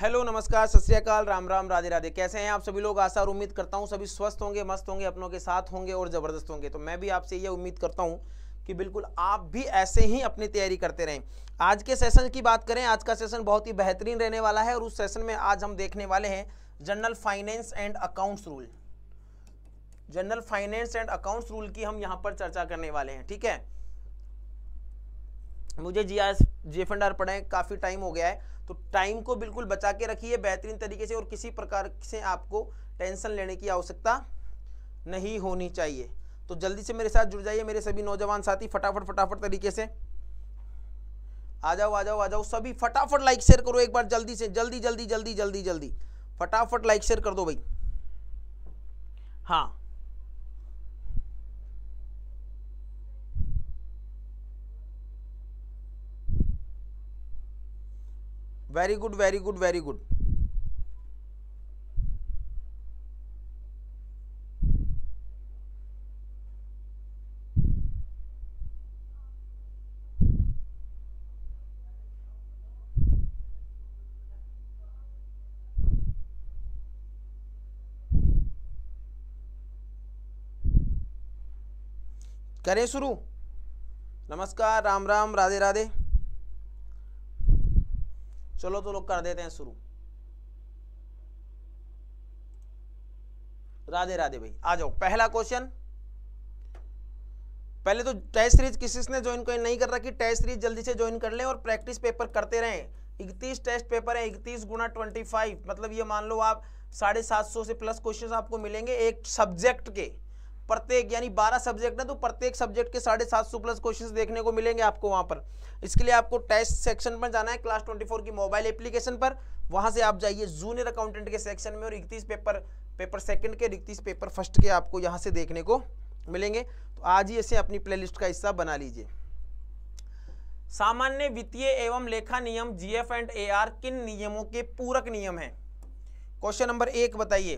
hello नमस्कार सत राम राम राधे राधे कैसे हैं आप सभी लोग आशा और उम्मीद करता हूं सभी स्वस्थ होंगे मस्त होंगे अपनों के साथ होंगे और ज़बरदस्त होंगे तो मैं भी आपसे ये उम्मीद करता हूं कि बिल्कुल आप भी ऐसे ही अपनी तैयारी करते रहें आज के सेशन की बात करें आज का सेशन बहुत ही बेहतरीन रहने वाला है और उस सेशन में आज हम देखने वाले हैं general finance and accounts rule general finance and accounts rule की हम यहाँ पर चर्चा करने वाले हैं ठीक है मुझे जी आई जे फंड काफ़ी टाइम हो गया है तो टाइम को बिल्कुल बचा के रखिए बेहतरीन तरीके से और किसी प्रकार से आपको टेंशन लेने की आवश्यकता नहीं होनी चाहिए तो जल्दी से मेरे साथ जुड़ जाइए मेरे सभी नौजवान साथी फटाफट फटाफट तरीके से आ जाओ आ जाओ आ जाओ सभी फटाफट लाइक शेयर करो एक बार जल्दी से जल्दी जल्दी जल्दी जल्दी जल्दी फटाफट लाइक शेयर कर दो भाई हाँ very good very good very good करें शुरू नमस्कार राम राम राधे राधे चलो तो लोग कर देते हैं शुरू राधे राधे भाई आ जाओ पहला क्वेश्चन पहले तो टेस्ट सीरीज किसी ने ज्वाइन कोई नहीं कर रखी टेस्ट सीरीज जल्दी से ज्वाइन कर लें और प्रैक्टिस पेपर करते रहें इकतीस टेस्ट पेपर है इकतीस गुना ट्वेंटी फाइव मतलब ये मान लो आप साढ़े सात सौ से प्लस क्वेश्चन आपको मिलेंगे एक सब्जेक्ट के प्रत्येक यानी बारह सब्जेक्ट है तो प्रत्येक सब्जेक्ट के साढ़े सात सौ प्लस क्वेश्चन देखने को मिलेंगे आपको वहां पर इसके लिए आपको टेस्ट सेक्शन पर जाना है क्लास ट्वेंटी फोर की मोबाइल एप्लीकेशन पर वहां से आप जाइए जूनियर अकाउंटेंट के सेक्शन में और इकतीस पेपर पेपर सेकंड के इकतीस पेपर फर्स्ट के आपको यहाँ से देखने को मिलेंगे तो आज ही इसे अपनी प्ले का हिस्सा बना लीजिए सामान्य वित्तीय एवं लेखा नियम जी एंड ए किन नियमों के पूरक नियम है क्वेश्चन नंबर एक बताइए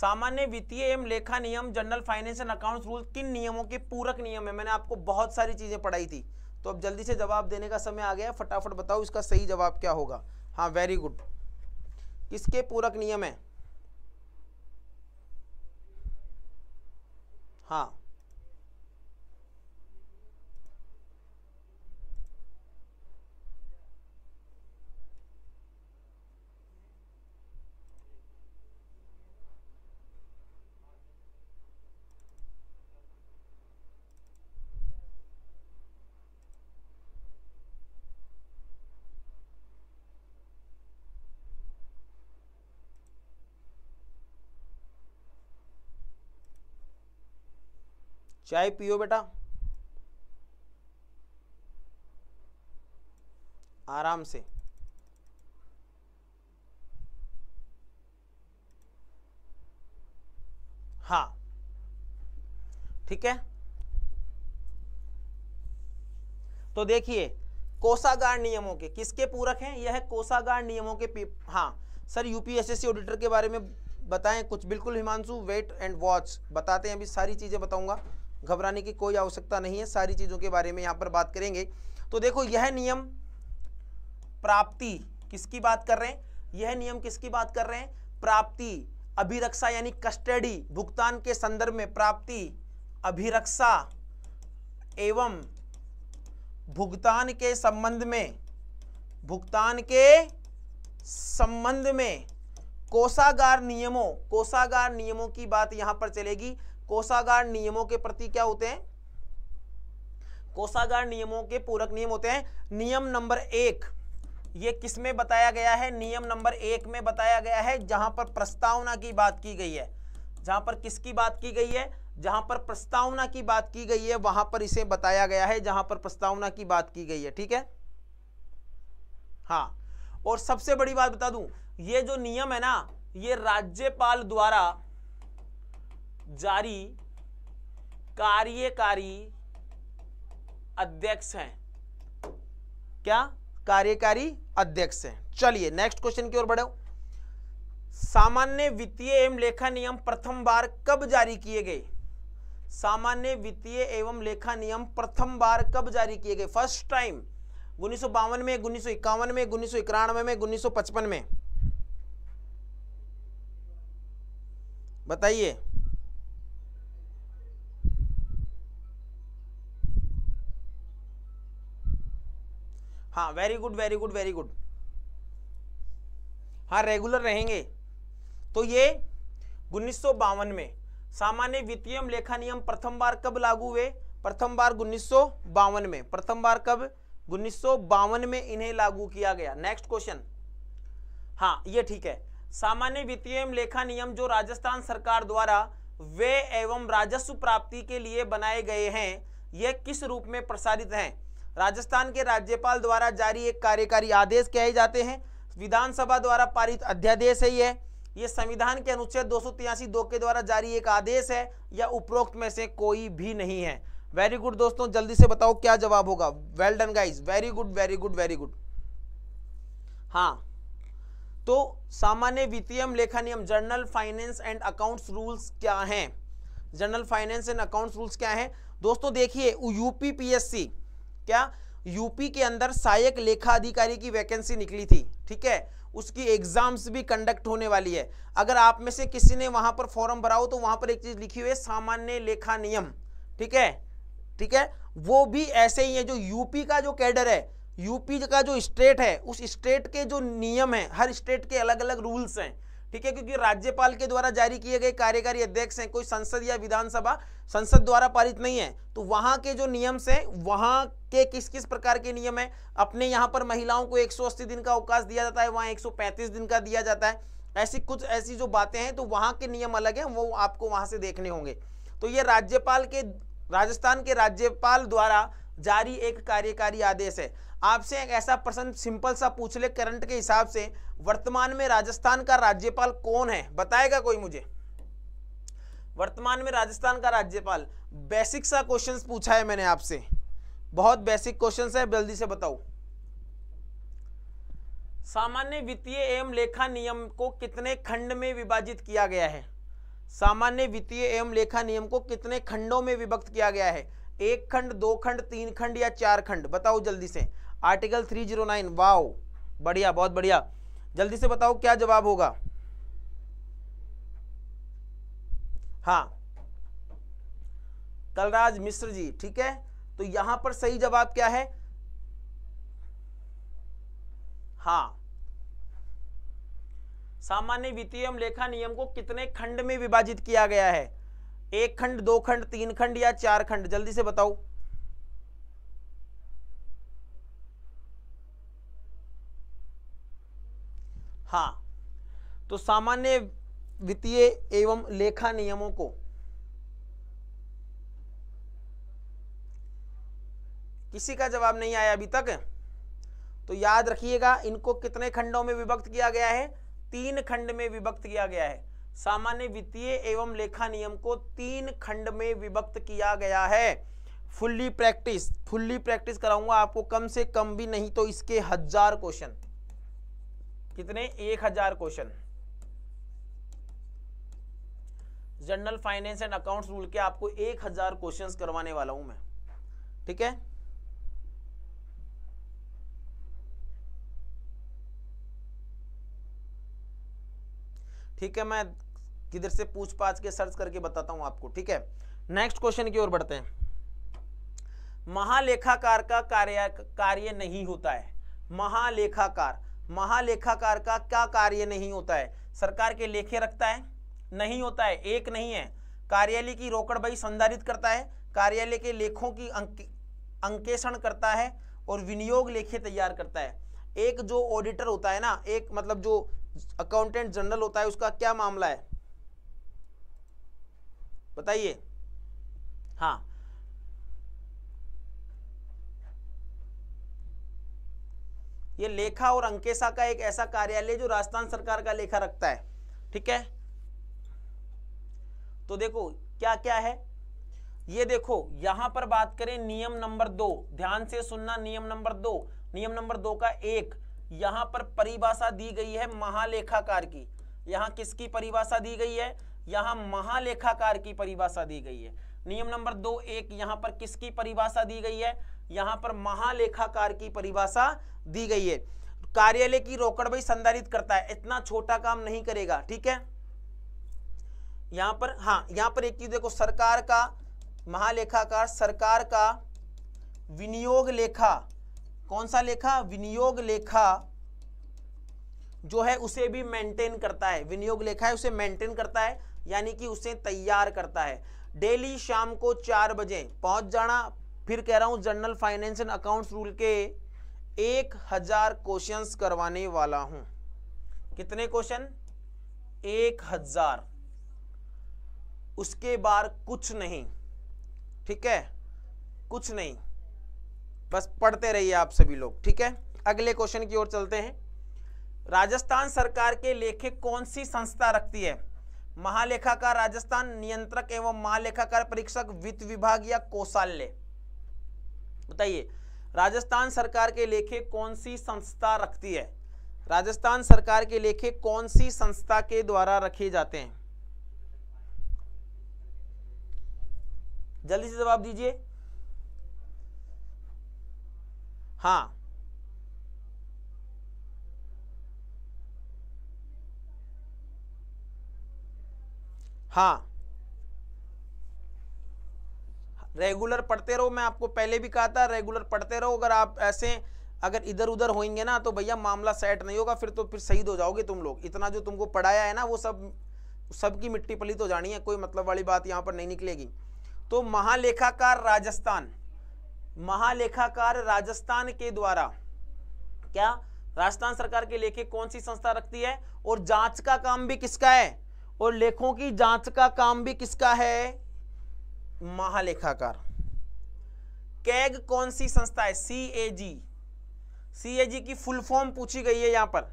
सामान्य वित्तीय एवं लेखा नियम जनरल फाइनेंस एंड रूल किन नियमों के पूरक नियम है मैंने आपको बहुत सारी चीज़ें पढ़ाई थी तो अब जल्दी से जवाब देने का समय आ गया फटाफट बताओ इसका सही जवाब क्या होगा हाँ वेरी गुड किसके पूरक नियम है हाँ चाय पियो बेटा आराम से हाँ ठीक है तो देखिए कोषागार नियमों के किसके पूरक हैं यह है कोषागार नियमों के हाँ सर यूपीएसएससी ऑडिटर के बारे में बताएं कुछ बिल्कुल हिमांशु वेट एंड वॉच बताते हैं अभी सारी चीज़ें बताऊंगा घबराने की कोई आवश्यकता नहीं है सारी चीज़ों के बारे में यहाँ पर बात करेंगे तो देखो यह नियम प्राप्ति किसकी बात कर रहे हैं यह नियम किसकी बात कर रहे हैं प्राप्ति अभिरक्षा यानी कस्टडी भुगतान के संदर्भ में प्राप्ति अभिरक्षा एवं भुगतान के संबंध में भुगतान के संबंध में कोषागार नियमों कोषागार नियमों की बात यहां पर चलेगी कोषागार नियमों के प्रति क्या होते हैं कोषागार नियमों के पूरक नियम होते हैं नियम नंबर एक ये में बताया गया है नियम नंबर एक में बताया गया है जहां पर प्रस्तावना की बात की गई है जहां पर किसकी बात की गई है जहां पर प्रस्तावना की बात की गई है वहां पर इसे बताया गया है जहां पर प्रस्तावना की बात की गई है ठीक है हाँ और सबसे बड़ी बात बता दूं ये जो नियम है ना ये राज्यपाल द्वारा जारी कार्यकारी अध्यक्ष हैं क्या कार्यकारी अध्यक्ष हैं चलिए नेक्स्ट क्वेश्चन की ओर बढ़ो सामान्य वित्तीय एवं लेखा नियम प्रथम बार कब जारी किए गए सामान्य वित्तीय एवं लेखा नियम प्रथम बार कब जारी किए गए फर्स्ट टाइम उन्नीस में उन्नीस में उन्नीस में उन्नीस में बताइए हाँ very good very good very good हाँ रेगुलर रहेंगे तो ये उन्नीस में सामान्य वित्तीय लेखा नियम प्रथम बार कब लागू हुए प्रथम बार उन्नीस में प्रथम बार कब उन्नीस में इन्हें लागू किया गया नेक्स्ट क्वेश्चन हाँ ये ठीक है सामान्य वित्तीय लेखा नियम जो राजस्थान सरकार द्वारा वे एवं राजस्व प्राप्ति के लिए बनाए गए हैं ये किस रूप में प्रसारित हैं राजस्थान के राज्यपाल द्वारा जारी एक कार्यकारी आदेश कहे जाते हैं विधानसभा द्वारा पारित अध्यादेश है यह ये संविधान के अनुच्छेद दो दो के द्वारा जारी एक आदेश है या उपरोक्त में से कोई भी नहीं है वेरी गुड दोस्तों जल्दी से बताओ क्या जवाब होगा well done guys very good very good very good हाँ तो सामान्य वित्तीय लेखा नियम general finance and accounts rules क्या हैं general finance and accounts rules क्या हैं दोस्तों देखिए यूपीपीएससी क्या यूपी के अंदर सहायक लेखा अधिकारी की वैकेंसी निकली थी ठीक है उसकी एग्जाम्स भी कंडक्ट होने वाली है अगर आप में से किसी ने वहां पर फॉर्म भरा हो तो वहां पर एक चीज लिखी हुई है सामान्य लेखा नियम ठीक है ठीक है वो भी ऐसे ही है जो यूपी का जो कैडर है यूपी का जो स्टेट है उस स्टेट के जो नियम है हर स्टेट के अलग अलग रूल्स हैं ठीक है क्योंकि राज्यपाल के द्वारा जारी किए गए कार्यकारी अध्यक्ष हैं कोई संसद या विधानसभा संसद द्वारा पारित नहीं है तो वहां के जो नियम से वहां के किस किस प्रकार के नियम है अपने यहां पर महिलाओं को 180 दिन का अवकाश दिया जाता है वहां 135 दिन का दिया जाता है ऐसी कुछ ऐसी जो बातें हैं तो वहां के नियम अलग है वो आपको वहां से देखने होंगे तो ये राज्यपाल के राजस्थान के राज्यपाल द्वारा जारी एक कार्यकारी आदेश है आपसे एक ऐसा प्रश्न सिंपल सा पूछ ले करंट के हिसाब से वर्तमान में राजस्थान का राज्यपाल कौन है बताएगा कोई मुझे वर्तमान में राजस्थान का राज्यपाल बेसिक सा क्वेश्चन पूछा है मैंने आपसे बहुत बेसिक क्वेश्चन है जल्दी से बताओ सामान्य वित्तीय एवं लेखा नियम को कितने खंड में विभाजित किया गया है सामान्य वित्तीय एवं लेखा नियम को कितने खंडों में विभक्त किया गया है एक खंड दो खंड तीन खंड या चार खंड बताओ जल्दी से आर्टिकल 309 वाओ बढ़िया बहुत बढ़िया जल्दी से बताओ क्या जवाब होगा हाँ कलराज मिश्र जी ठीक है तो यहां पर सही जवाब क्या है हाँ सामान्य वित्तीय लेखा नियम को कितने खंड में विभाजित किया गया है एक खंड दो खंड तीन खंड या चार खंड जल्दी से बताओ तो सामान्य वित्तीय एवं लेखा नियमों को किसी का जवाब नहीं आया अभी तक तो याद रखिएगा इनको कितने खंडों में विभक्त किया गया है तीन खंड में विभक्त किया गया है सामान्य वित्तीय एवं लेखा नियम को तीन खंड में विभक्त किया गया है फुल्ली प्रैक्टिस फुल्ली प्रैक्टिस कराऊंगा आपको कम से कम भी नहीं तो इसके हजार क्वेश्चन कितने एक हजार question general finance and accounts rule के आपको एक हजार क्वेश्चन करवाने वाला हूं मैं ठीक है ठीक है मैं किधर से पूछ पाछ के सर्च करके बताता हूं आपको ठीक है नेक्स्ट क्वेश्चन की ओर बढ़ते हैं महालेखाकार का कार्य कार्य नहीं होता है महालेखाकार महालेखाकार का क्या कार्य नहीं होता है सरकार के लेखे रखता है नहीं होता है एक नहीं है कार्यालय की रोकड़ बही संधारित करता है कार्यालय के लेखों की अंकेषण करता है और विनियोग लेखे तैयार करता है एक जो ऑडिटर होता है ना एक मतलब जो अकाउंटेंट जनरल होता है उसका क्या मामला है बताइए हाँ ये लेखा और अंकेशा का एक ऐसा कार्यालय जो राजस्थान सरकार का लेखा रखता है ठीक है तो देखो क्या क्या है ये देखो यहां पर बात करें नियम नंबर दो ध्यान से सुनना नियम नंबर दो नियम नंबर दो का एक यहां पर परिभाषा दी गई है महालेखाकार की यहां किसकी परिभाषा दी गई है यहां महालेखाकार की परिभाषा दी गई है नियम नंबर दो एक यहां पर किसकी परिभाषा दी गई है यहां पर महालेखाकार की परिभाषा दी गई है कार्यालय की रोकड़ भी संधारित करता है इतना छोटा काम नहीं करेगा ठीक है यहां पर हाँ यहां पर एक चीज देखो सरकार का महालेखाकार सरकार का विनियोग लेखा कौन सा लेखा विनियोग लेखा जो है उसे भी मेंटेन करता है विनियोग लेखा है उसे मेंटेन करता है यानी कि उसे तैयार करता है डेली शाम को चार बजे पहुंच जाना फिर कह रहा हूं general finance and accounts rule के एक हजार क्वेश्चन करवाने वाला हूं कितने क्वेश्चन एक हजार उसके बार कुछ नहीं ठीक है कुछ नहीं बस पढ़ते रहिए आप सभी लोग ठीक है अगले क्वेश्चन की ओर चलते हैं राजस्थान सरकार के लेखे कौन सी संस्था रखती है महालेखाकार राजस्थान नियंत्रक एवं महालेखाकार परीक्षक वित्त विभाग या कौशाल्य बताइए राजस्थान सरकार के लेखे कौन सी संस्था रखती है राजस्थान सरकार के लेखे कौन सी संस्था के द्वारा रखे जाते हैं जल्दी से जवाब दीजिए हाँ हाँ रेगुलर पढ़ते रहो मैं आपको पहले भी कहा था रेगुलर पढ़ते रहो अगर आप ऐसे अगर इधर उधर होंगे ना तो भैया मामला सेट नहीं होगा फिर तो फिर शहीद हो जाओगे तुम लोग इतना जो तुमको पढ़ाया है ना वो सब सबकी मिट्टी पली तो जानी है कोई मतलब वाली बात यहाँ पर नहीं निकलेगी तो महालेखाकार राजस्थान महालेखाकार राजस्थान के द्वारा क्या राजस्थान सरकार के लेखे कौन सी संस्था रखती है और जांच का काम भी किसका है और लेखों की जांच का काम भी किसका है महालेखाकार कैग कौन सी संस्था है सी A ji C A G की फुल फॉर्म पूछी गई है यहां पर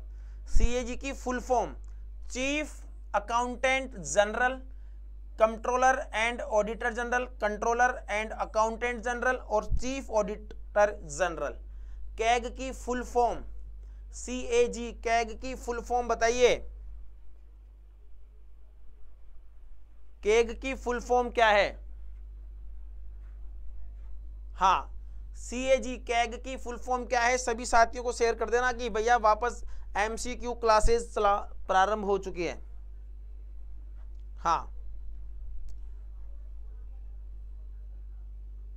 सी ए जी की full form chief accountant general controller and auditor general controller and accountant general और चीफ ऑडिटर जनरल कैग की full form C A G CAG की फुल फॉर्म बताइए कैग की फुल फॉर्म क्या है हाँ सी ए जी कैग की full form क्या है सभी साथियों को शेयर कर देना कि भैया वापस एमसीक्यू क्लासेस प्रारंभ हो चुकी है हाँ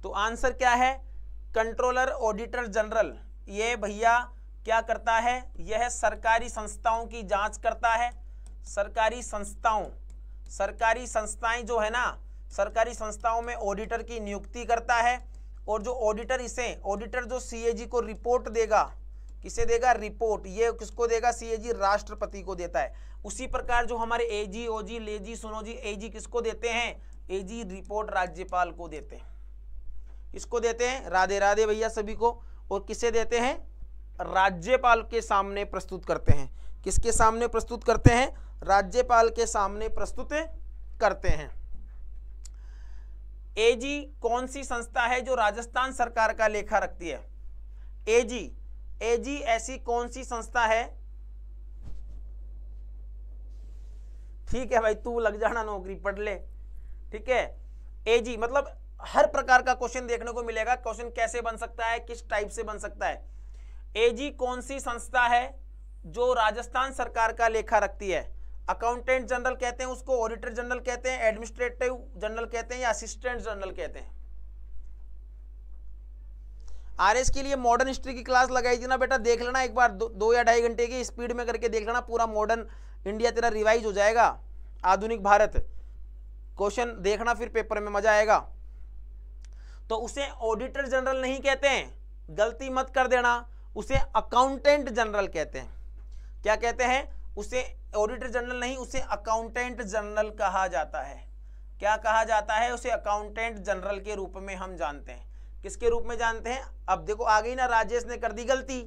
तो आंसर क्या है कंट्रोलर ऑडिटर जनरल ये भैया क्या करता है यह सरकारी संस्थाओं की जांच करता है सरकारी संस्थाओं सरकारी संस्थाएं जो है ना सरकारी संस्थाओं में ऑडिटर की नियुक्ति करता है और जो ऑडिटर इसे ऑडिटर जो सीएजी को रिपोर्ट देगा किसे देगा रिपोर्ट ये किसको देगा सीएजी राष्ट्रपति को देता है उसी प्रकार जो हमारे एजी ओजी लेजी सुनोजी एजी किसको देते हैं एजी रिपोर्ट राज्यपाल को देते हैं इसको देते हैं राधे राधे भैया सभी को और किसे देते हैं राज्यपाल के सामने प्रस्तुत करते हैं किसके सामने प्रस्तुत करते हैं राज्यपाल के सामने प्रस्तुत करते हैं एजी कौन सी संस्था है जो राजस्थान सरकार का लेखा रखती है एजी एजी ऐसी कौन सी संस्था है ठीक है भाई तू लग जाना नौकरी पढ़ ले ठीक है एजी मतलब हर प्रकार का क्वेश्चन देखने को मिलेगा क्वेश्चन कैसे बन सकता है किस टाइप से बन सकता है एजी कौन सी संस्था है जो राजस्थान सरकार का लेखा रखती है अकाउंटेंट जनरल कहते हैं उसको ऑडिटर जनरल कहते हैं एडमिनिस्ट्रेटिव जनरल कहते हैं या असिस्टेंट जनरल कहते हैं आरएस के लिए मॉडर्न हिस्ट्री की क्लास लगाई थी ना बेटा देख लेना एक बार दो, दो या ढाई घंटे की स्पीड में करके देख लेना पूरा मॉडर्न इंडिया तेरा रिवाइज हो जाएगा आधुनिक भारत क्वेश्चन देखना फिर पेपर में मजा आएगा तो उसे ऑडिटर जनरल नहीं कहते हैं गलती मत कर देना उसे अकाउंटेंट जनरल कहते हैं क्या कहते हैं उसे ऑडिटर जनरल नहीं उसे अकाउंटेंट जनरल कहा जाता है क्या कहा जाता है उसे अकाउंटेंट जनरल के रूप में हम जानते हैं किसके रूप में जानते हैं अब देखो आ गई ना राजेश ने कर दी गलती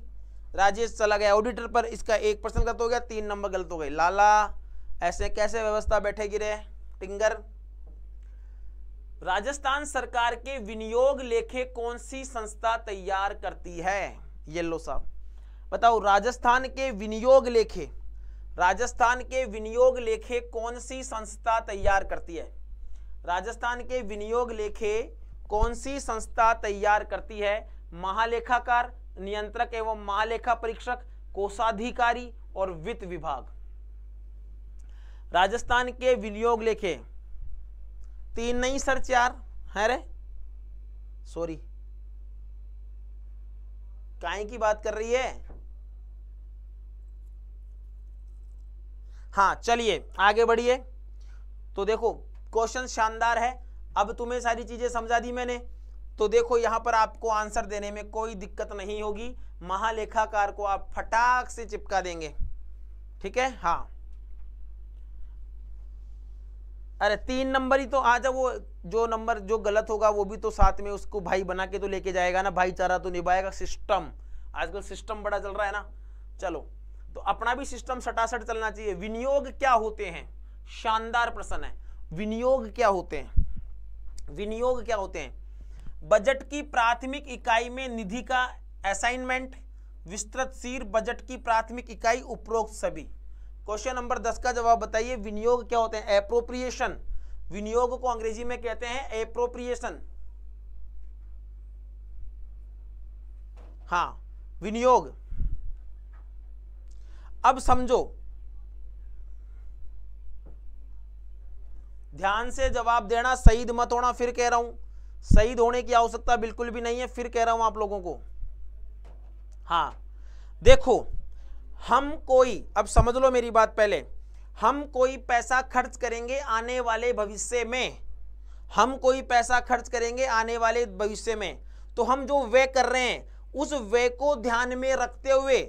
राजेश चला गया ऑडिटर पर इसका एक पर्सन गलत हो गया तीन नंबर गलत हो गई लाला ऐसे कैसे व्यवस्था बैठेगी रे टिंगर राजस्थान सरकार के विनियोग लेखे कौन सी संस्था तैयार करती है येलो साहब बताओ राजस्थान के विनियोग लेखे राजस्थान के विनियोग लेखे कौन सी संस्था तैयार करती है राजस्थान के विनियोग लेखे कौन सी संस्था तैयार करती है महालेखाकार नियंत्रक एवं महालेखा परीक्षक कोषाधिकारी और वित्त विभाग राजस्थान के विनियोग लेखे तीन नहीं सर चार है रे सॉरी काय की बात कर रही है हाँ चलिए आगे बढ़िए तो देखो क्वेश्चन शानदार है अब तुम्हें सारी चीजें समझा दी मैंने तो देखो यहां पर आपको आंसर देने में कोई दिक्कत नहीं होगी महालेखाकार को आप फटाक से चिपका देंगे ठीक है हाँ अरे तीन नंबर ही तो आ जाओ वो जो नंबर जो गलत होगा वो भी तो साथ में उसको भाई बना के तो लेके जाएगा ना भाईचारा तो निभाएगा सिस्टम आजकल सिस्टम बड़ा चल रहा है ना चलो तो अपना भी सिस्टम सटासट चलना चाहिए विनियोग क्या होते हैं शानदार प्रश्न है विनियोग क्या होते हैं विनियोग क्या होते हैं बजट की प्राथमिक इकाई में निधि का असाइनमेंट विस्तृत सीर बजट की प्राथमिक इकाई उपरोक्त सभी क्वेश्चन नंबर दस का जवाब बताइए विनियोग क्या होते हैं एप्रोप्रिएशन विनियोग को अंग्रेजी में कहते हैं एप्रोप्रिएशन हाँ विनियोग अब समझो ध्यान से जवाब देना शहीद मत होना फिर कह रहा हूं शहीद होने की आवश्यकता बिल्कुल भी नहीं है फिर कह रहा हूं आप लोगों को हाँ देखो हम कोई अब समझ लो मेरी बात पहले हम कोई पैसा खर्च करेंगे आने वाले भविष्य में हम कोई पैसा खर्च करेंगे आने वाले भविष्य में तो हम जो व्यय कर रहे हैं उस व्यय को ध्यान में रखते हुए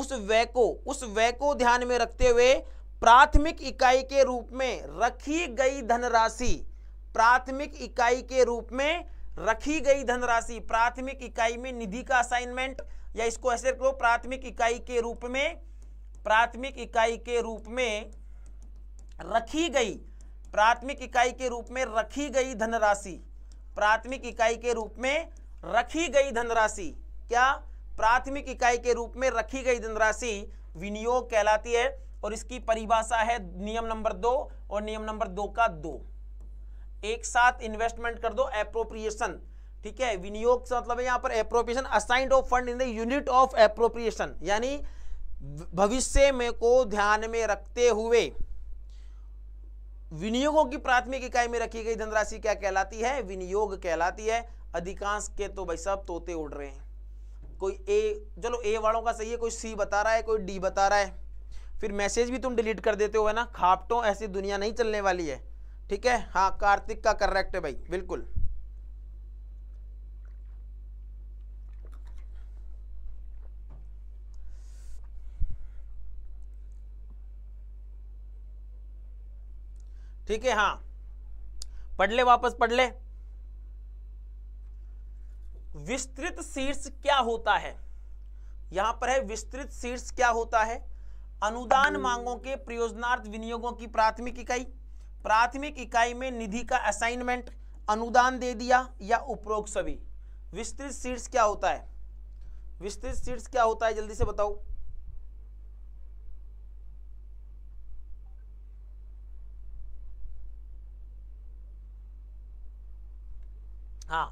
उस व्यय को उस व्यय को ध्यान में रखते हुए प्राथमिक इकाई के रूप में रखी गई धनराशि प्राथमिक इकाई के रूप में रखी गई धनराशि प्राथमिक इकाई में निधि का असाइनमेंट या इसको ऐसे लो प्राथमिक इकाई के रूप में प्राथमिक इकाई के रूप में रखी गई प्राथमिक इकाई के रूप में रखी गई धनराशि प्राथमिक इकाई के रूप में रखी गई धनराशि क्या प्राथमिक इकाई के रूप में रखी गई धनराशि विनियोग कहलाती है और इसकी परिभाषा है नियम नंबर दो और नियम नंबर दो का दो एक साथ इन्वेस्टमेंट कर दो एप्रोप्रिएशन ठीक है विनियोग से मतलब है यहाँ पर appropriation assigned of fund in the unit of appropriation यानी भविष्य में को ध्यान में रखते हुए विनियोगों की प्राथमिक इकाई में रखी गई धनराशि क्या कहलाती है विनियोग कहलाती है अधिकांश के तो भाई साहब तोते उड़ रहे हैं कोई ए चलो ए वालों का सही है कोई सी बता रहा है कोई डी बता रहा है फिर मैसेज भी तुम डिलीट कर देते हो है ना खापटों ऐसी दुनिया नहीं चलने वाली है ठीक है हाँ कार्तिक का करेक्ट है भाई बिल्कुल ठीक है हाँ पढ़ ले वापस पढ़ ले विस्तृत शीर्ष क्या होता है यहां पर है विस्तृत शीर्ष क्या होता है अनुदान मांगों के प्रयोजनार्थ विनियोगों की प्राथमिक इकाई प्राथमिक इकाई में निधि का असाइनमेंट अनुदान दे दिया या उपरोक्त सभी विस्तृत शीर्ष क्या होता है विस्तृत शीर्ष क्या होता है जल्दी से बताओ हाँ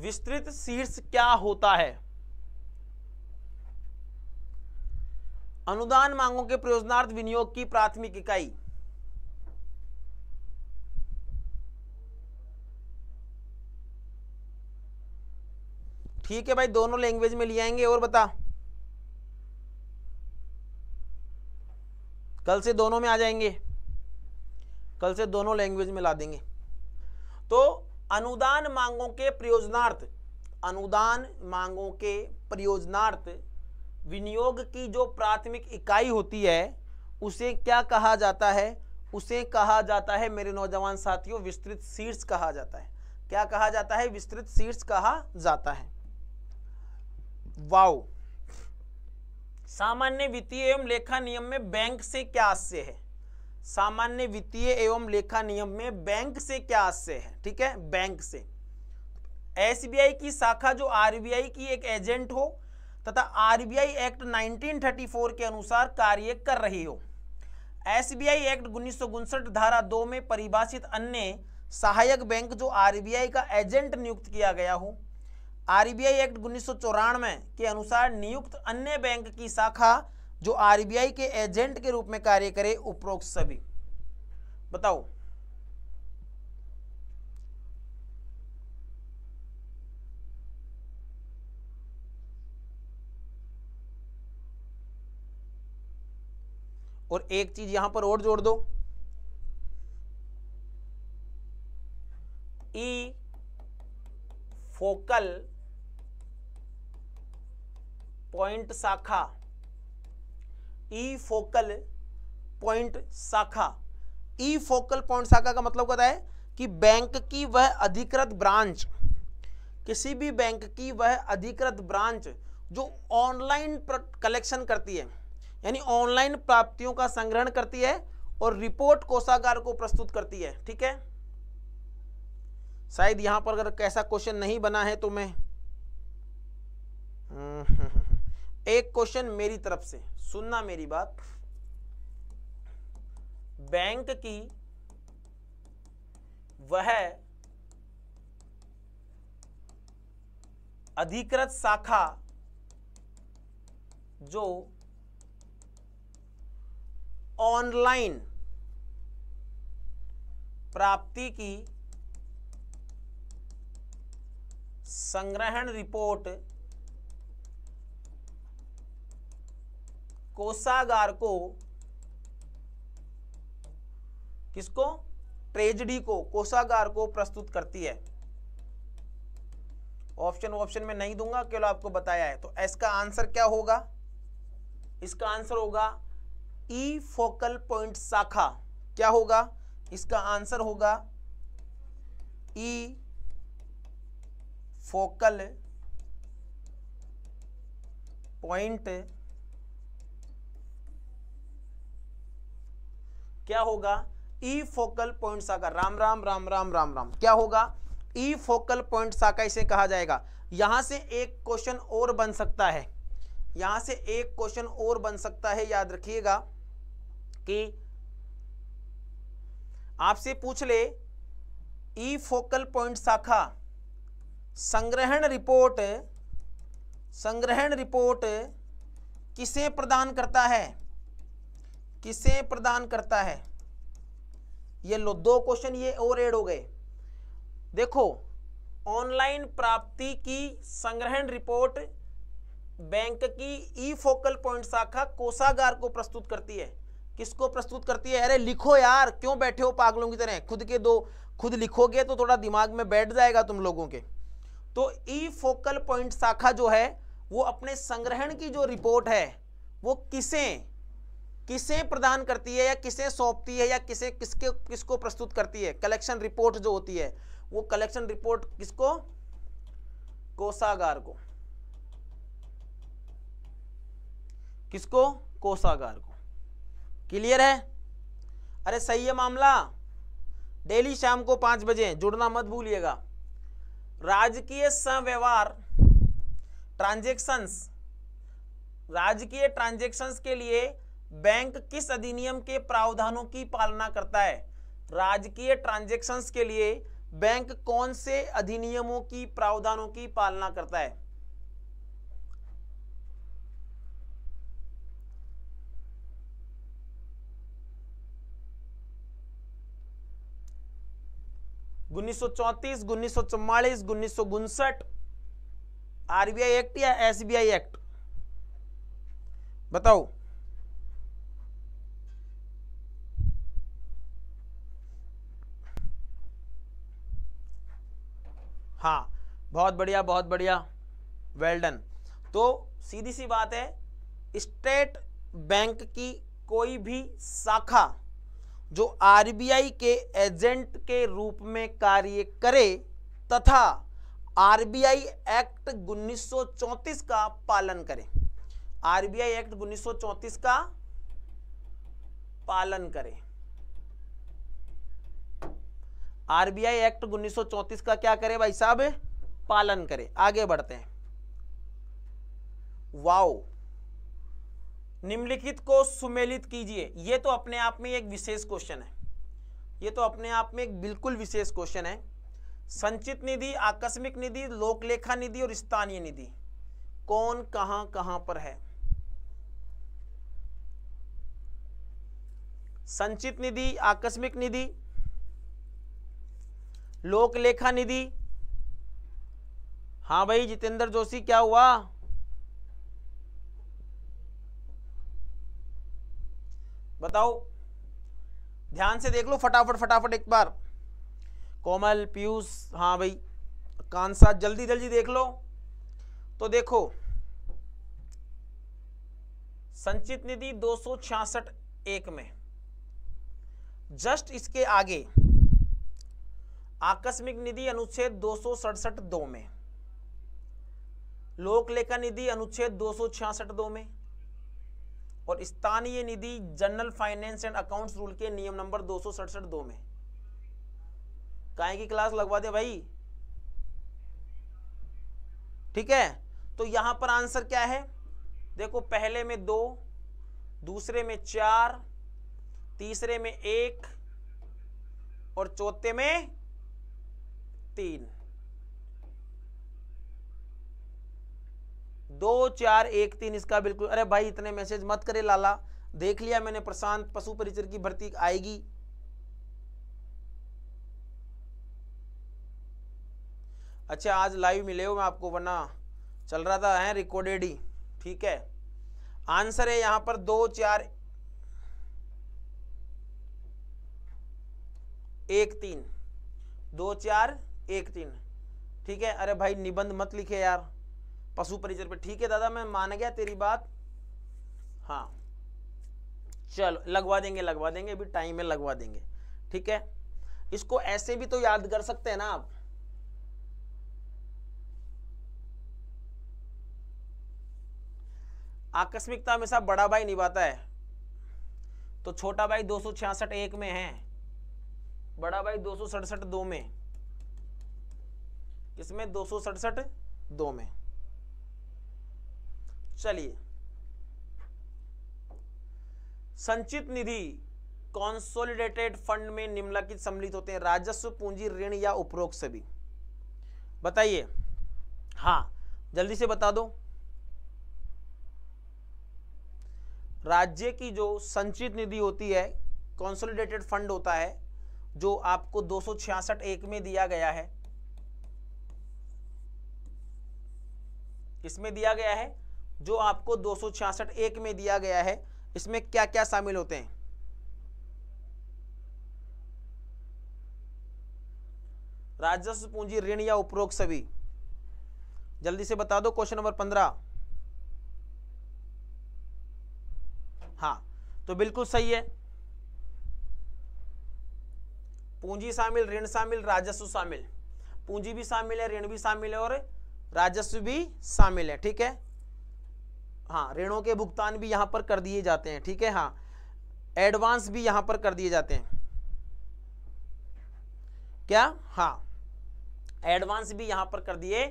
विस्तृत शीर्ष क्या होता है अनुदान मांगों के प्रयोजनार्थ विनियोग की प्राथमिक इकाई ठीक है भाई दोनों लैंग्वेज में ले आएंगे और बता कल से दोनों में आ जाएंगे कल से दोनों लैंग्वेज में ला देंगे तो अनुदान मांगों के प्रयोजनार्थ अनुदान मांगों के प्रयोजनार्थ विनियोग की जो प्राथमिक इकाई होती है उसे क्या कहा जाता है उसे कहा जाता है मेरे नौजवान साथियों विस्तृत शीर्ष कहा जाता है क्या कहा जाता है विस्तृत शीर्ष कहा जाता है वाओ सामान्य वित्तीय एवं लेखा नियम में बैंक से क्या आशय है सामान्य वित्तीय एवं लेखा नियम में बैंक से क्या आशय है ठीक है बैंक से एसबीआई की शाखा जो आरबीआई की एक एजेंट हो तथा आरबीआई एक्ट 1934 के अनुसार कार्य कर रही हो एसबीआई एक्ट उन्नीस धारा दो में परिभाषित अन्य सहायक बैंक जो आरबीआई का एजेंट नियुक्त किया गया हो आरबीआई एक्ट उन्नीस के अनुसार नियुक्त अन्य बैंक की शाखा जो आरबीआई के एजेंट के रूप में कार्य करे उपरोक्त सभी बताओ और एक चीज यहां पर और जोड़ दो ई फोकल पॉइंट शाखा ई फोकल पॉइंट शाखा ई फोकल पॉइंट शाखा का मतलब क्या है कि बैंक की वह अधिकृत ब्रांच किसी भी बैंक की वह अधिकृत ब्रांच जो ऑनलाइन कलेक्शन करती है यानी ऑनलाइन प्राप्तियों का संग्रहण करती है और रिपोर्ट कोषागार को प्रस्तुत करती है ठीक है शायद यहां पर अगर कैसा क्वेश्चन नहीं बना है तो मैं हम्म, एक क्वेश्चन मेरी तरफ से सुनना मेरी बात बैंक की वह अधिकृत शाखा जो ऑनलाइन प्राप्ति की संग्रहण रिपोर्ट कोषागार को किसको ट्रेजडी को कोषागार को प्रस्तुत करती है ऑप्शन ऑप्शन में नहीं दूंगा केवल आपको बताया है तो इसका आंसर क्या होगा इसका आंसर होगा ई फोकल पॉइंट शाखा क्या होगा इसका आंसर होगा ई फोकल पॉइंट क्या होगा ई फोकल पॉइंट शाखा राम राम राम राम राम राम क्या होगा ई फोकल पॉइंट शाखा इसे कहा जाएगा यहां से एक क्वेश्चन और बन सकता है यहां से एक क्वेश्चन और बन सकता है याद रखिएगा कि आपसे पूछ ले ई फोकल पॉइंट शाखा संग्रहण रिपोर्ट संग्रहण रिपोर्ट किसे प्रदान करता है किसे प्रदान करता है ये लो दो क्वेश्चन ये और एड हो गए देखो ऑनलाइन प्राप्ति की संग्रहण रिपोर्ट बैंक की ई फोकल पॉइंट शाखा कोषागार को प्रस्तुत करती है किसको प्रस्तुत करती है अरे लिखो यार क्यों बैठे हो पागलों की तरह खुद के दो खुद लिखोगे तो थोड़ा दिमाग में बैठ जाएगा तुम लोगों के तो ई फोकल पॉइंट शाखा जो है वो अपने संग्रहण की जो रिपोर्ट है वो किसे किसे प्रदान करती है या किसे सौंपती है या किसे किसके किसको प्रस्तुत करती है कलेक्शन रिपोर्ट जो होती है वो कलेक्शन रिपोर्ट किसको कोषागार को किसको कोषागार को क्लियर है अरे सही है मामला डेली शाम को पांच बजे जुड़ना मत भूलिएगा राजकीय सव्यवहार ट्रांजेक्शंस राजकीय ट्रांजेक्शन के लिए बैंक किस अधिनियम के प्रावधानों की पालना करता है राजकीय ट्रांजेक्शन के लिए बैंक कौन से अधिनियमों की प्रावधानों की पालना करता है उन्नीस सौ चौतीस उन्नीस सौ चौवालीस उन्नीस सौ उनसठ आरबीआई एक्ट या एसबीआई एक्ट बताओ हाँ बहुत बढ़िया बहुत बढ़िया वेल डन तो सीधी सी बात है स्टेट बैंक की कोई भी शाखा जो आरबीआई के एजेंट के रूप में कार्य करे तथा आरबीआई एक्ट 1934 का पालन करें आरबीआई एक्ट 1934 का पालन करें आरबीआई एक्ट 1934 का क्या करे भाई साहब पालन करे आगे बढ़ते हैं वाओ निम्नलिखित को सुमेलित कीजिए यह तो अपने आप में एक विशेष क्वेश्चन है यह तो अपने आप में एक बिल्कुल विशेष क्वेश्चन है संचित निधि आकस्मिक निधि लोकलेखा निधि और स्थानीय निधि कौन कहां कहां पर है संचित निधि आकस्मिक निधि लोक लेखा निधि हाँ भाई जितेंद्र जोशी क्या हुआ बताओ ध्यान से देख लो फटाफट फटाफट एक बार कोमल पीयूष हाँ भाई कांसा जल्दी जल्दी देख लो तो देखो संचित निधि दो एक में जस्ट इसके आगे आकस्मिक निधि अनुच्छेद दो सौ सड़सठ दो में लेखा निधि अनुच्छेद दो सौ छियासठ दो में और स्थानीय निधि general finance and accounts rule के नियम नंबर दो सौ सड़सठ दो में काय की क्लास लगवा दे भाई ठीक है तो यहां पर आंसर क्या है देखो पहले में दो दूसरे में चार तीसरे में एक और चौथे में तीन दो चार एक तीन इसका बिल्कुल अरे भाई इतने मैसेज मत करे लाला देख लिया मैंने प्रशांत पशु परिचर की भर्ती आएगी अच्छा आज लाइव मिले हो मैं आपको वरना चल रहा था है रिकॉर्डेड ही ठीक है आंसर है यहां पर दो चार एक तीन दो चार एक तीन ठीक है अरे भाई निबंध मत लिखे यार पशु परिचर पे ठीक है दादा मैं मान गया तेरी बात हाँ चलो लगवा देंगे लगवा देंगे अभी टाइम है लगवा देंगे ठीक है इसको ऐसे भी तो याद कर सकते हैं ना आप आकस्मिकता हमेशा बड़ा भाई निभाता है तो छोटा भाई दो एक में है बड़ा भाई दो दो में किसमें दो सौ सड़सठ दो में चलिए संचित निधि कॉन्सोलिडेटेड फंड में निम्नलिखित सम्मिलित होते हैं राजस्व पूंजी ऋण या उपरोक्त सभी बताइए हाँ जल्दी से बता दो राज्य की जो संचित निधि होती है कॉन्सोलिडेटेड फंड होता है जो आपको दो एक में दिया गया है किसमें दिया गया है जो आपको दो एक में दिया गया है इसमें क्या क्या शामिल होते हैं राजस्व पूंजी ऋण या उपरोक्त सभी जल्दी से बता दो क्वेश्चन नंबर पंद्रह हाँ तो बिल्कुल सही है पूंजी शामिल ऋण शामिल राजस्व शामिल पूंजी भी शामिल है ऋण भी शामिल है और राजस्व भी शामिल है ठीक है हाँ ऋणों के भुगतान भी यहाँ पर कर दिए जाते हैं ठीक है हाँ एडवांस भी यहाँ पर कर दिए जाते हैं क्या हाँ एडवांस भी यहाँ पर कर दिए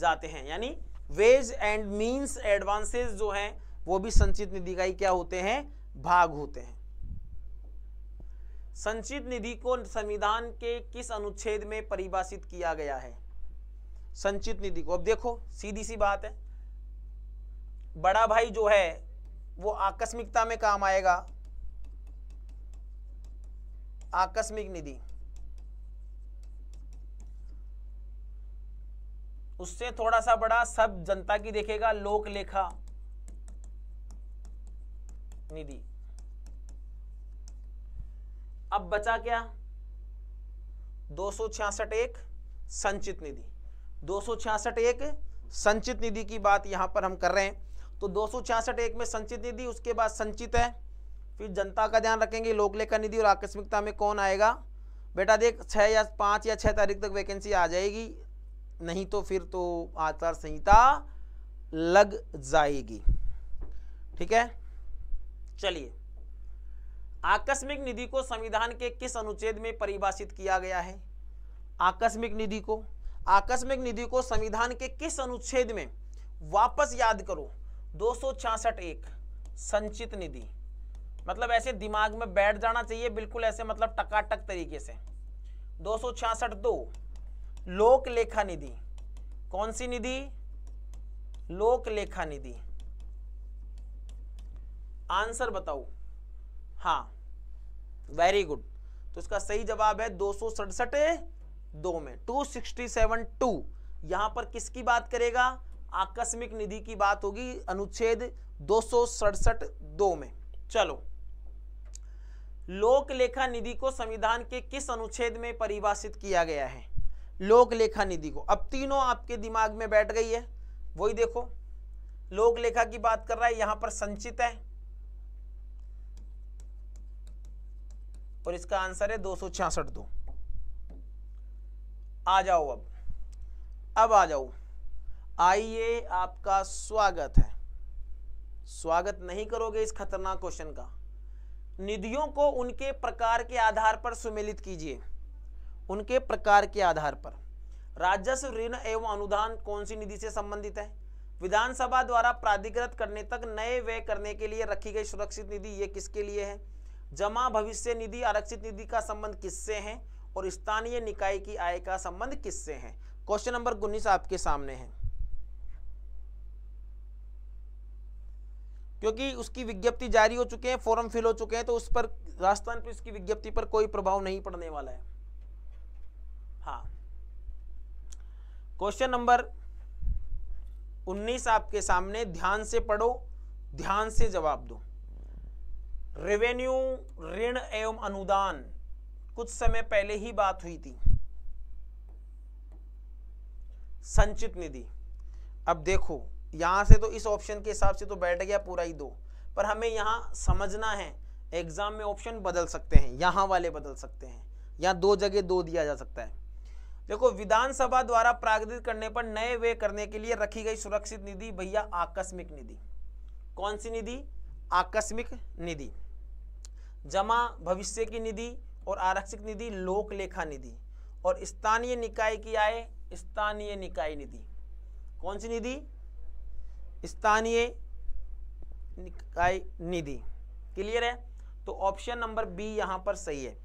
जाते हैं यानी वेज एंड मीन्स एडवांसेस जो हैं वो भी संचित निधि का ही क्या होते हैं भाग होते हैं संचित निधि को संविधान के किस अनुच्छेद में परिभाषित किया गया है संचित निधि को अब देखो सीधी सी बात है बड़ा भाई जो है वो आकस्मिकता में काम आएगा आकस्मिक निधि उससे थोड़ा सा बड़ा सब जनता की देखेगा लोक लेखा निधि अब बचा क्या दो सौ छियासठ एक संचित निधि दो एक संचित निधि की बात यहां पर हम कर रहे हैं तो दो एक में संचित निधि उसके बाद संचित है फिर जनता का ध्यान रखेंगे लोकलेखा निधि और आकस्मिकता में कौन आएगा बेटा देख छः या पाँच या छः तारीख तक वैकेंसी आ जाएगी नहीं तो फिर तो आचार संहिता लग जाएगी ठीक है चलिए आकस्मिक निधि को संविधान के किस अनुच्छेद में परिभाषित किया गया है आकस्मिक निधि को आकस्मिक निधि को संविधान के किस अनुच्छेद में वापस याद करो दो एक संचित निधि मतलब ऐसे दिमाग में बैठ जाना चाहिए बिल्कुल ऐसे मतलब टकाटक तरीके से दो सौ छियासठ दो लोक लेखा निधि कौन सी निधि लोक लेखा निधि आंसर बताओ हाँ वेरी गुड तो इसका सही जवाब है दो सौ सड़सठ दो में टू सिक्सटी सेवन टू यहां पर किसकी बात करेगा आकस्मिक निधि की बात होगी अनुच्छेद दो सौ सड़सठ दो में चलो लोक लेखा निधि को संविधान के किस अनुच्छेद में परिभाषित किया गया है लोक लेखा निधि को अब तीनों आपके दिमाग में बैठ गई है वही देखो लोक लेखा की बात कर रहा है यहां पर संचित है और इसका आंसर है दो सौ छियासठ दो आ जाओ अब अब आ जाओ आइए आपका स्वागत है स्वागत नहीं करोगे इस खतरनाक क्वेश्चन का निधियों को उनके प्रकार के आधार पर सुमेलित कीजिए उनके प्रकार के आधार पर राजस्व ऋण एवं अनुदान कौन सी निधि से संबंधित है विधानसभा द्वारा प्राधिकृत करने तक नए व्यय करने के लिए रखी गई सुरक्षित निधि ये किसके लिए है जमा भविष्य निधि आरक्षित निधि का संबंध किससे है और स्थानीय निकाय की आय का संबंध किससे है क्वेश्चन नंबर उन्नीस आपके सामने है क्योंकि उसकी विज्ञप्ति जारी हो चुके हैं फॉर्म फिल हो चुके हैं तो उस पर राजस्थान पुलिस की विज्ञप्ति पर कोई प्रभाव नहीं पड़ने वाला है हाँ क्वेश्चन नंबर 19 आपके सामने ध्यान से पढ़ो ध्यान से जवाब दो रेवेन्यू ऋण एवं अनुदान कुछ समय पहले ही बात हुई थी संचित निधि अब देखो यहां से तो इस ऑप्शन के हिसाब से तो बैठ गया पूरा ही दो पर हमें यहां समझना है एग्जाम में ऑप्शन बदल सकते हैं यहां वाले बदल सकते हैं यहां दो जगह दो दिया जा सकता है देखो विधानसभा द्वारा प्राकृतिक करने पर नए वे करने के लिए रखी गई सुरक्षित निधि भैया आकस्मिक निधि कौन सी निधि आकस्मिक निधि जमा भविष्य की निधि और आरक्षित निधि लोक लेखा निधि और स्थानीय निकाय की आय स्थानीय निकाय निधि कौन सी निधि स्थानीय निकाय निधि क्लियर है तो ऑप्शन नंबर बी यहां पर सही है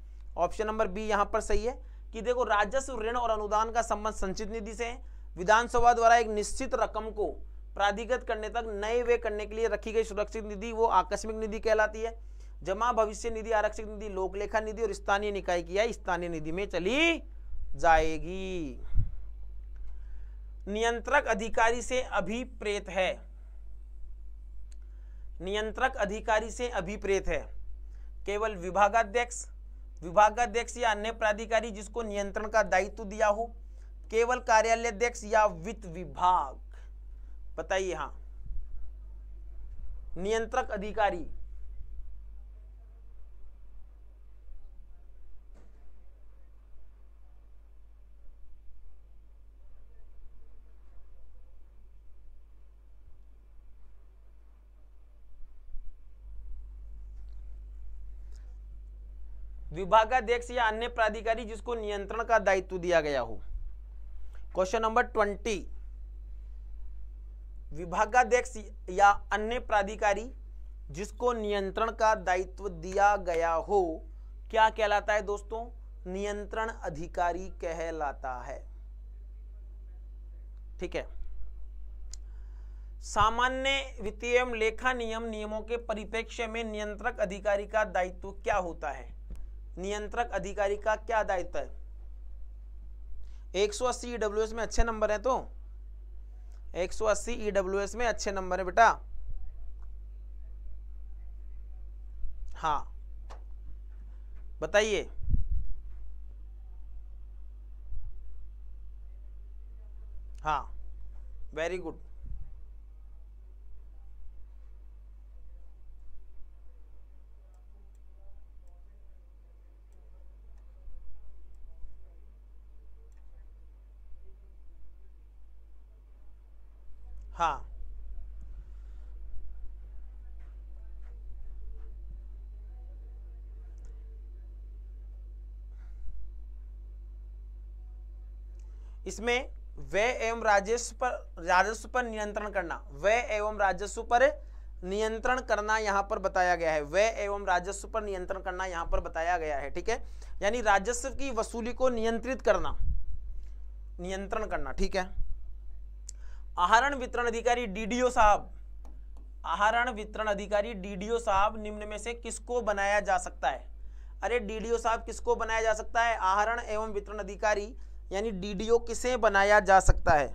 ऑप्शन नंबर बी यहां पर सही है कि देखो राजस्व ऋण और अनुदान का संबंध संचित निधि से है विधानसभा द्वारा एक निश्चित रकम को प्राधिगत करने तक नए वे करने के लिए रखी गई सुरक्षित निधि वो आकस्मिक निधि कहलाती है जमा भविष्य निधि आरक्षित निधि लोकलेखा निधि और स्थानीय निकाय की है स्थानीय निधि में चली जाएगी नियंत्रक अधिकारी से अभिप्रेत है नियंत्रक अधिकारी से अभिप्रेत है केवल विभागाध्यक्ष विभागाध्यक्ष या अन्य प्राधिकारी जिसको नियंत्रण का दायित्व दिया हो केवल कार्यालय अध्यक्ष या वित्त विभाग बताइए हाँ नियंत्रक अधिकारी विभागाध्यक्ष या अन्य प्राधिकारी जिसको नियंत्रण का दायित्व दिया गया हो क्वेश्चन नंबर ट्वेंटी विभागाध्यक्ष या अन्य प्राधिकारी जिसको नियंत्रण का दायित्व दिया गया हो क्या कहलाता है दोस्तों नियंत्रण अधिकारी कहलाता है ठीक है सामान्य वित्तीय लेखा नियम नियमों के परिप्रेक्ष्य में नियंत्रक अधिकारी का दायित्व क्या होता है नियंत्रक अधिकारी का क्या दायित्व है 180 सौ अस्सी e में अच्छे नंबर है तो 180 सौ अस्सी e में अच्छे नंबर है बेटा हाँ बताइए हाँ वेरी गुड हाँ इसमें व्यय एवं राजस्व पर राजस्व पर नियंत्रण करना व्यय एवं राजस्व पर नियंत्रण करना यहां पर बताया गया है व्यय एवं राजस्व पर नियंत्रण करना यहां पर बताया गया है ठीक है यानी राजस्व की वसूली को नियंत्रित करना नियंत्रण करना ठीक है आहरण वितरण अधिकारी डीडीओ साहब आहरण वितरण अधिकारी डीडीओ साहब निम्न में से किसको बनाया जा सकता है अरे डीडीओ साहब किसको बनाया जा सकता है आहरण एवं वितरण अधिकारी यानी डीडीओ किसे बनाया जा सकता है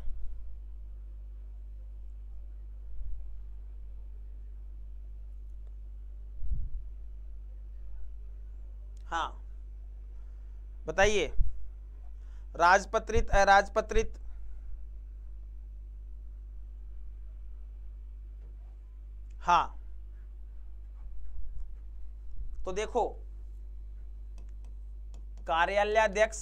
हाँ बताइए राजपत्रित अराजपत्रित हाँ तो देखो कार्यालयाध्यक्ष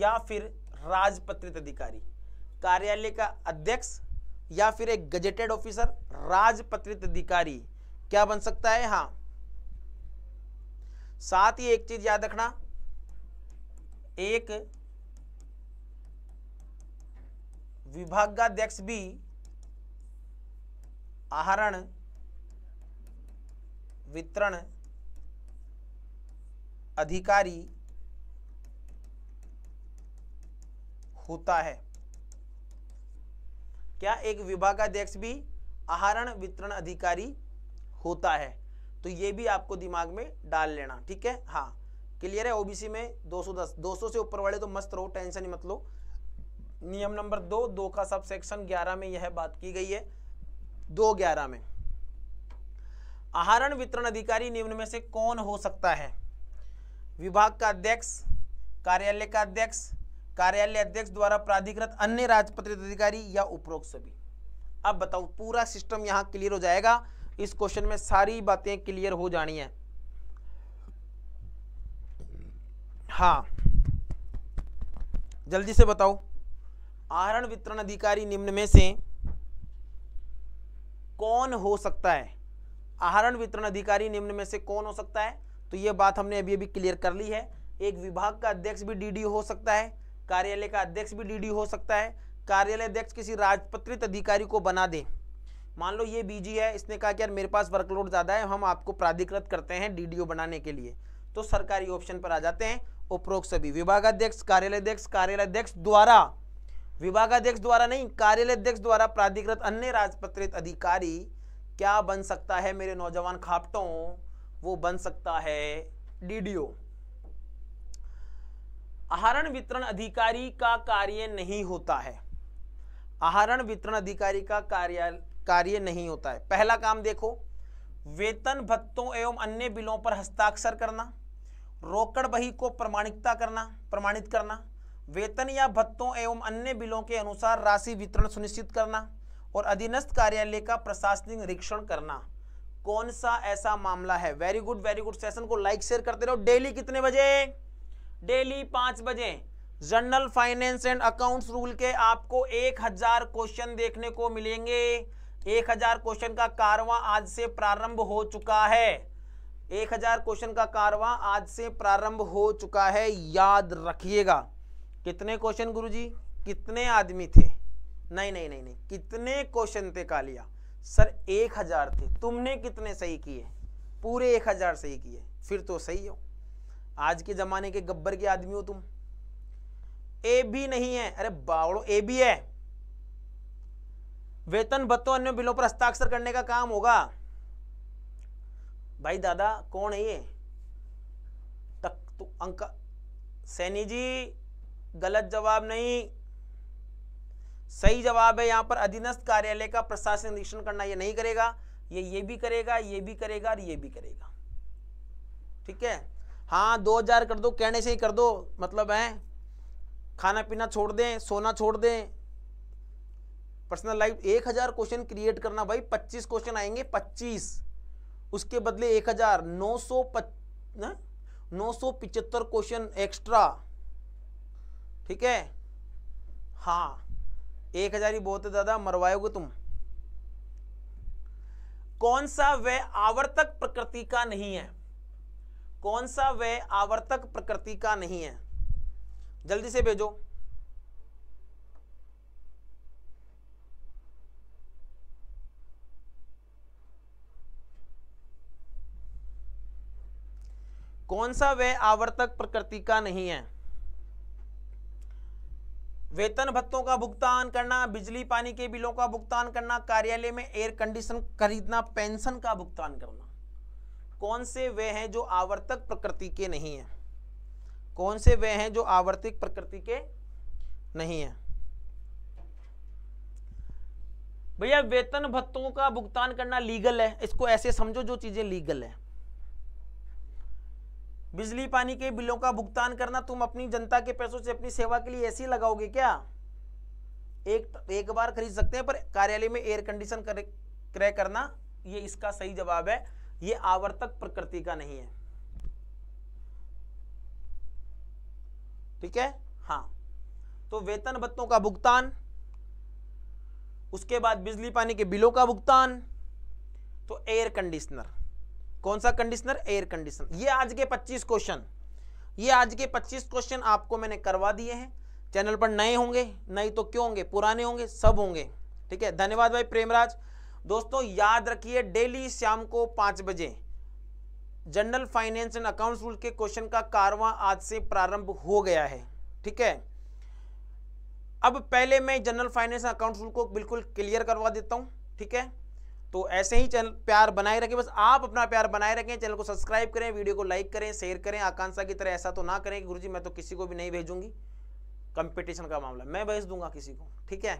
या फिर राजपत्रित अधिकारी कार्यालय का अध्यक्ष या फिर एक गजेटेड ऑफिसर राजपत्रित अधिकारी क्या बन सकता है हाँ साथ ही एक चीज याद रखना एक विभागाध्यक्ष भी आहरण वितरण अधिकारी होता है क्या एक विभागाध्यक्ष भी आहरण वितरण अधिकारी होता है तो ये भी आपको दिमाग में डाल लेना ठीक है हाँ क्लियर है ओबीसी में 210 200 से ऊपर वाले तो मस्त रहो टेंशन ही मत लो नियम नंबर दो दो का सब सेक्शन ग्यारह में यह बात की गई है दो ग्यारह में आहरण वितरण अधिकारी निम्न में से कौन हो सकता है विभाग का अध्यक्ष कार्यालय का अध्यक्ष कार्यालय अध्यक्ष द्वारा प्राधिकृत अन्य राजपत्रित अधिकारी या उपरोक्त सभी अब बताओ पूरा सिस्टम यहां क्लियर हो जाएगा इस क्वेश्चन में सारी बातें क्लियर हो जानी है हाँ जल्दी से बताओ आहरण वितरण अधिकारी निम्न में से कौन हो सकता है आहरण वितरण अधिकारी निम्न में से कौन हो सकता है तो यह बात हमने अभी अभी क्लियर कर ली है एक विभाग का अध्यक्ष भी डीडी हो सकता है कार्यालय का अध्यक्ष भी डीडी हो सकता है कार्यालय अध्यक्ष किसी राजपत्रित अधिकारी को बना दे मान लो ये बीजी है इसने कहा कि यार मेरे पास वर्कलोड ज़्यादा है हम आपको प्राधिकृत करते हैं डीडीओ बनाने के लिए तो सरकारी ऑप्शन पर आ जाते हैं उपरोक्त सभी विभागाध्यक्ष कार्यालय अध्यक्ष कार्यालय अध्यक्ष द्वारा विभागाध्यक्ष द्वारा नहीं कार्यालय अध्यक्ष द्वारा प्राधिकृत अन्य राजपत्रित अधिकारी क्या बन सकता है मेरे नौजवान खापटों वो बन सकता है डीडीओ आहरण वितरण अधिकारी का कार्य नहीं होता है आहरण वितरण अधिकारी का कार्य कार्य नहीं होता है पहला काम देखो वेतन भत्तों एवं अन्य बिलों पर हस्ताक्षर करना रोकड़ बही को प्रमाणिकता करना प्रमाणित करना वेतन या भत्तों एवं अन्य बिलों के अनुसार राशि वितरण सुनिश्चित करना और अधीनस्थ कार्यालय का प्रशासनिक निरीक्षण करना कौन सा ऐसा मामला है very good very good session को लाइक शेयर करते रहो डेली कितने बजे डेली पांच बजे general finance and accounts rule के आपको एक हजार क्वेश्चन देखने को मिलेंगे एक हजार क्वेश्चन का कारवा आज से प्रारंभ हो चुका है एक हजार क्वेश्चन का कारवा आज से प्रारंभ हो चुका है याद रखिएगा कितने क्वेश्चन गुरुजी कितने आदमी थे नहीं नहीं नहीं नहीं कितने क्वेश्चन थे कालिया सर एक हजार थे तुमने कितने सही किए पूरे एक हजार सही किए फिर तो सही हो आज के जमाने के गब्बर के आदमी हो तुम ए भी नहीं है अरे बावड़ो ए भी है वेतन भत्तों अन्य बिलों पर हस्ताक्षर करने का काम होगा भाई दादा कौन है ये तक अंक सैनी जी गलत जवाब नहीं सही जवाब है यहाँ पर अधीनस्थ कार्यालय का प्रशासनिक निरीक्षण करना ये नहीं करेगा ये ये भी करेगा ये भी करेगा और ये भी करेगा ठीक है हाँ दो हजार कर दो कहने से ही कर दो मतलब है खाना पीना छोड़ दें सोना छोड़ दें पर्सनल लाइफ एक हजार क्वेश्चन क्रिएट करना भाई पच्चीस क्वेश्चन आएंगे पच्चीस उसके बदले एक हजार नौ सौ पच नौ सौ पिचहत्तर क्वेश्चन एक्स्ट्रा ठीक है हाँ एक हजार ही बहुत है दादा तुम कौन सा वह आवर्तक प्रकृति का नहीं है कौन सा वह आवर्तक प्रकृति का नहीं है जल्दी से भेजो कौन सा वह आवर्तक प्रकृति का नहीं है वेतन भत्तों का भुगतान करना बिजली पानी के बिलों का भुगतान करना कार्यालय में एयर कंडीशन खरीदना पेंशन का भुगतान करना कौन से वे हैं जो आवर्तक प्रकृति के नहीं हैं कौन से वे हैं जो आवर्तिक प्रकृति के नहीं है भैया वेतन भत्तों का भुगतान करना लीगल है इसको ऐसे समझो जो चीजें लीगल है बिजली पानी के बिलों का भुगतान करना तुम अपनी जनता के पैसों से अपनी सेवा के लिए ऐसी लगाओगे क्या एक एक बार खरीद सकते हैं पर कार्यालय में एयर कंडीशन क्रय करना ये इसका सही जवाब है ये आवर्तक प्रकृति का नहीं है ठीक है हाँ तो वेतन भत्तों का भुगतान उसके बाद बिजली पानी के बिलों का भुगतान तो एयर कंडीशनर कौन सा कंडीशनर एयर कंडीशनर ये आज के 25 क्वेश्चन ये आज के 25 क्वेश्चन आपको मैंने करवा दिए हैं चैनल पर नए होंगे नहीं तो क्यों होंगे पुराने होंगे सब होंगे ठीक है धन्यवाद भाई प्रेमराज दोस्तों याद रखिए डेली शाम को पाँच बजे general finance and accounts rule के क्वेश्चन का कारवा आज से प्रारंभ हो गया है ठीक है अब पहले मैं जनरल फाइनेंस अकाउंट्स रूल को बिल्कुल क्लियर करवा देता हूँ ठीक है तो ऐसे ही चैनल प्यार बनाए रखें बस आप अपना प्यार बनाए रखें चैनल को सब्सक्राइब करें वीडियो को लाइक करें शेयर करें आकांक्षा की तरह ऐसा तो ना करें कि गुरुजी मैं तो किसी को भी नहीं भेजूंगी कंपटीशन का मामला मैं भेज दूंगा किसी को ठीक है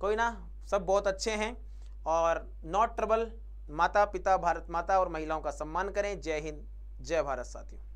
कोई ना सब बहुत अच्छे हैं और नॉट ट्रबल माता पिता भारत माता और महिलाओं का सम्मान करें जय हिंद जय भारत साथियों